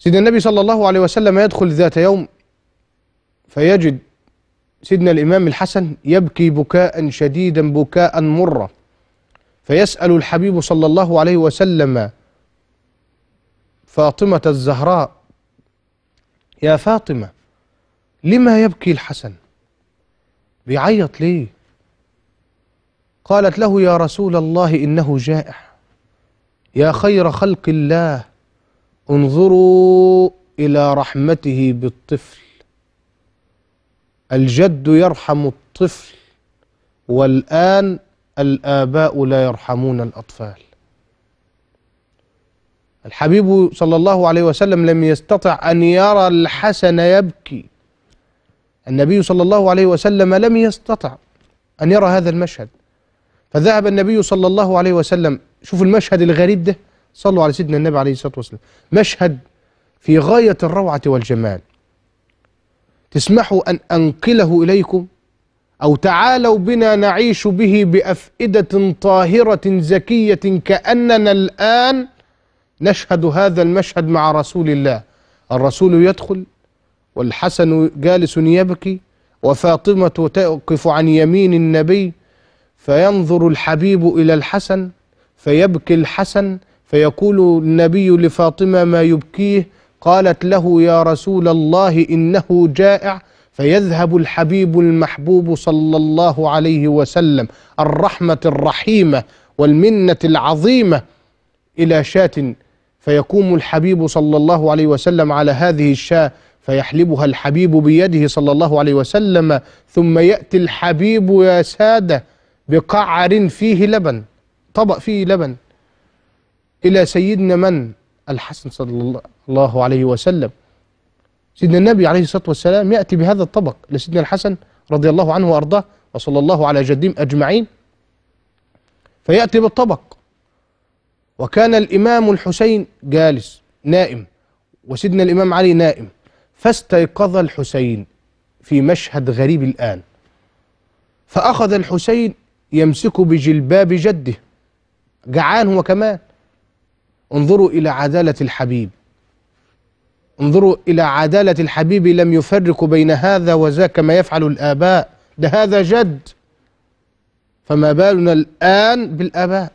سيدنا النبي صلى الله عليه وسلم يدخل ذات يوم فيجد سيدنا الإمام الحسن يبكي بكاء شديدا بكاء مرة فيسأل الحبيب صلى الله عليه وسلم فاطمة الزهراء يا فاطمة لما يبكي الحسن بيعيط ليه قالت له يا رسول الله إنه جائع يا خير خلق الله انظروا إلى رحمته بالطفل الجد يرحم الطفل والآن الآباء لا يرحمون الأطفال الحبيب صلى الله عليه وسلم لم يستطع أن يرى الحسن يبكي النبي صلى الله عليه وسلم لم يستطع أن يرى هذا المشهد فذهب النبي صلى الله عليه وسلم شوف المشهد الغريب ده صلوا على سيدنا النبي عليه الصلاة والسلام مشهد في غاية الروعة والجمال تسمحوا أن أنقله إليكم أو تعالوا بنا نعيش به بأفئدة طاهرة زكية كأننا الآن نشهد هذا المشهد مع رسول الله الرسول يدخل والحسن جالس يبكي وفاطمة تقف عن يمين النبي فينظر الحبيب إلى الحسن فيبكي الحسن فيقول النبي لفاطمة ما يبكيه قالت له يا رسول الله إنه جائع فيذهب الحبيب المحبوب صلى الله عليه وسلم الرحمة الرحيمة والمنة العظيمة إلى شاة فيقوم الحبيب صلى الله عليه وسلم على هذه الشاة فيحلبها الحبيب بيده صلى الله عليه وسلم ثم يأتي الحبيب يا سادة بقعر فيه لبن طبق فيه لبن إلى سيدنا من الحسن صلى الله عليه وسلم سيدنا النبي عليه الصلاة والسلام يأتي بهذا الطبق لسيدنا الحسن رضي الله عنه وأرضاه وصلى الله على جدهم أجمعين فيأتي بالطبق وكان الإمام الحسين جالس نائم وسيدنا الإمام علي نائم فاستيقظ الحسين في مشهد غريب الآن فأخذ الحسين يمسك بجلباب جده جعان هو كمان انظروا إلى عدالة الحبيب انظروا إلى عدالة الحبيب لم يفرق بين هذا وذاك كما يفعل الآباء ده هذا جد فما بالنا الآن بالآباء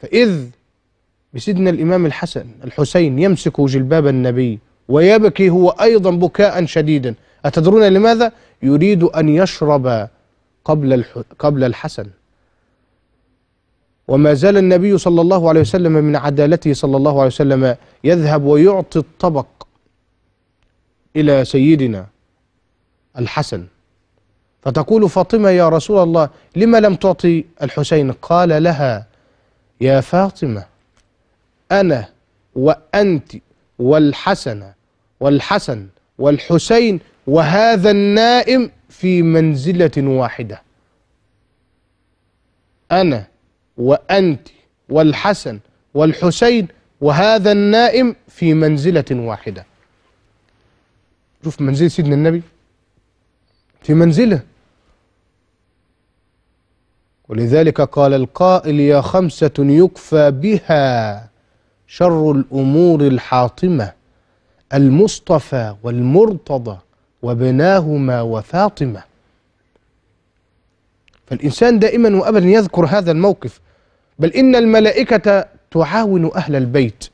فإذ بسيدنا الإمام الحسن الحسين يمسك جلباب النبي ويبكي هو أيضا بكاء شديدا أتدرون لماذا؟ يريد أن يشرب قبل قبل الحسن وما زال النبي صلى الله عليه وسلم من عدالته صلى الله عليه وسلم يذهب ويعطي الطبق إلى سيدنا الحسن فتقول فاطمة يا رسول الله لما لم تعطي الحسين قال لها يا فاطمة أنا وأنت والحسن والحسن والحسين وهذا النائم في منزلة واحدة أنا وأنت والحسن والحسين وهذا النائم في منزلة واحدة شوف منزل سيدنا النبي في منزله ولذلك قال القائل يا خمسة يكفى بها شر الأمور الحاطمة المصطفى والمرتضى وبناهما وفاطمة فالإنسان دائما وأبدا يذكر هذا الموقف بل إن الملائكة تعاون أهل البيت